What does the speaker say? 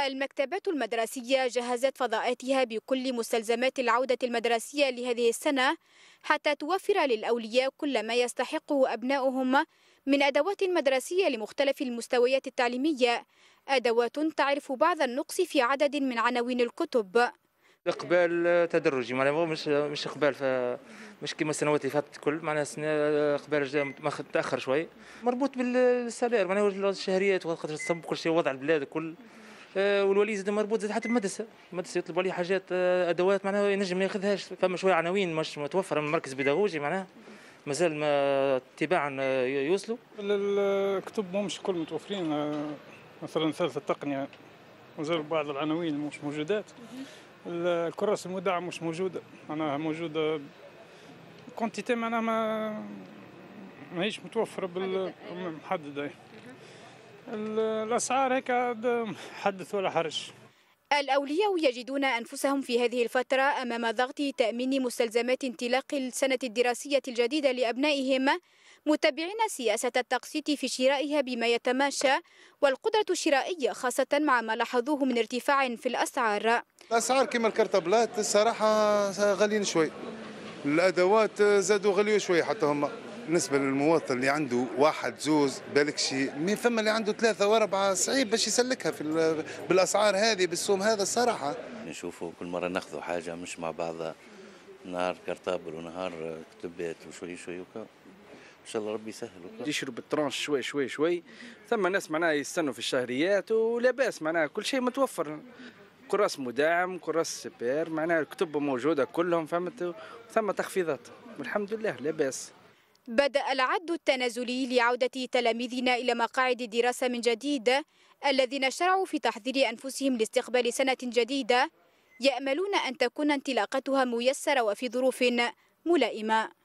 المكتبات المدرسية جهزت فضاءاتها بكل مستلزمات العودة المدرسية لهذه السنة حتى توفر للأولياء كل ما يستحقه أبناؤهم من أدوات مدرسية لمختلف المستويات التعليمية أدوات تعرف بعض النقص في عدد من عناوين الكتب اقبال تدرجي معناها مش مش اقبال مش كما السنوات اللي فاتت الكل معناها السنه اقبال تاخر شوي مربوط بالسلاير معناها الشهريات وقت تصب كل شيء وضع البلاد الكل آه، والولي زاد مربوط زاد حتى المدرسه المدرسه يطلبوا عليه حاجات آه، ادوات معناها ينجم ما ياخذهاش فما شويه عناوين مش متوفره من مركز بيداغوجي معناها مازال ما تباعا آه، يوصلوا الكتب مش كل متوفرين مثلا ثالثه التقنيه مازال بعض العناوين مش موجودات الكراس المودعه مش موجوده معناها موجوده كونتيتي معناها ما ماهيش متوفره بالمحدده الاسعار هيك حدث ولا حرج الأولياء يجدون أنفسهم في هذه الفترة أمام ضغط تأمين مستلزمات انطلاق السنة الدراسية الجديدة لأبنائهم متبعين سياسة التقسيط في شرائها بما يتماشى والقدرة الشرائية خاصة مع ما لاحظوه من ارتفاع في الأسعار الأسعار كما الكرتبلات الصراحة غاليين شوي الأدوات زادوا غليوا شوي حتى هما بالنسبه للمواطن اللي عنده واحد زوز بالك شيء من ثم اللي عنده ثلاثه واربعه صعيب باش يسلكها في بالاسعار هذه بالسوم هذا الصراحه نشوفوا كل مره ناخذوا حاجه مش مع بعضها نهار كرطابل ونهار كتبات وشوي شوي وكا ان شاء الله ربي يسهل يشرب الترانش شوي شوي شوي ثم ناس معناها يستنوا في الشهريات ولا باس معناها كل شيء متوفر كراس مدعم كراس سبير معناها الكتب موجوده كلهم فهمت ثم تخفيضات والحمد لله لا باس بدأ العد التنازلي لعودة تلاميذنا إلى مقاعد الدراسة من جديد الذين شرعوا في تحضير أنفسهم لاستقبال سنة جديدة يأملون أن تكون انطلاقتها ميسرة وفي ظروف ملائمة